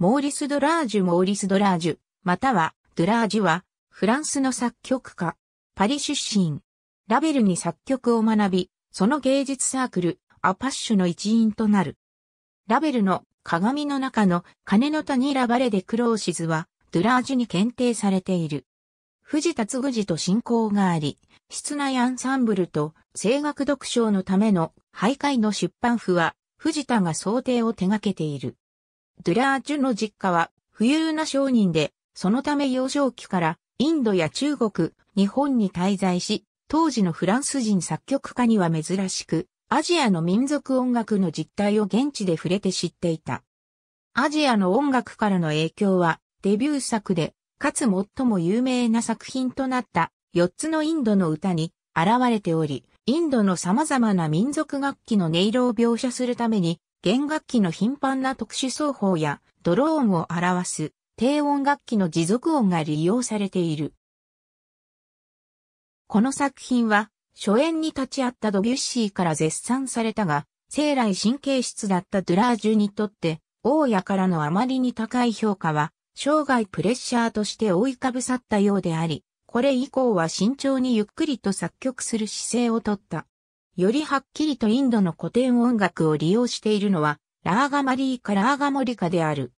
モーリス・ドラージュ・モーリス・ドラージュ、または、ドラージュは、フランスの作曲家、パリ出身。ラベルに作曲を学び、その芸術サークル、アパッシュの一員となる。ラベルの鏡の中の金の谷ラバレでクローシズは、ドラージュに検定されている。藤田嗣じと親交があり、室内アンサンブルと声楽読書のための徘徊の出版譜は、藤田が想定を手掛けている。ドゥラージュの実家は富裕な商人で、そのため幼少期からインドや中国、日本に滞在し、当時のフランス人作曲家には珍しく、アジアの民族音楽の実態を現地で触れて知っていた。アジアの音楽からの影響は、デビュー作で、かつ最も有名な作品となった四つのインドの歌に現れており、インドの様々な民族楽器の音色を描写するために弦楽器の頻繁な特殊奏法やドローンを表す低音楽器の持続音が利用されている。この作品は初演に立ち会ったドビュッシーから絶賛されたが、生来神経質だったドゥラージュにとって、大家からのあまりに高い評価は、生涯プレッシャーとして覆いかぶさったようであり、これ以降は慎重にゆっくりと作曲する姿勢をとった。よりはっきりとインドの古典音楽を利用しているのは、ラーガマリーかラーガモリカである。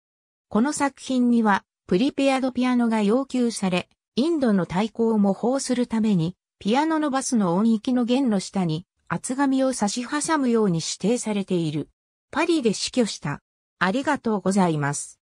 この作品には、プリペアドピアノが要求され、インドの対抗を模倣するために、ピアノのバスの音域の弦の下に厚紙を差し挟むように指定されている。パリで死去した。ありがとうございます。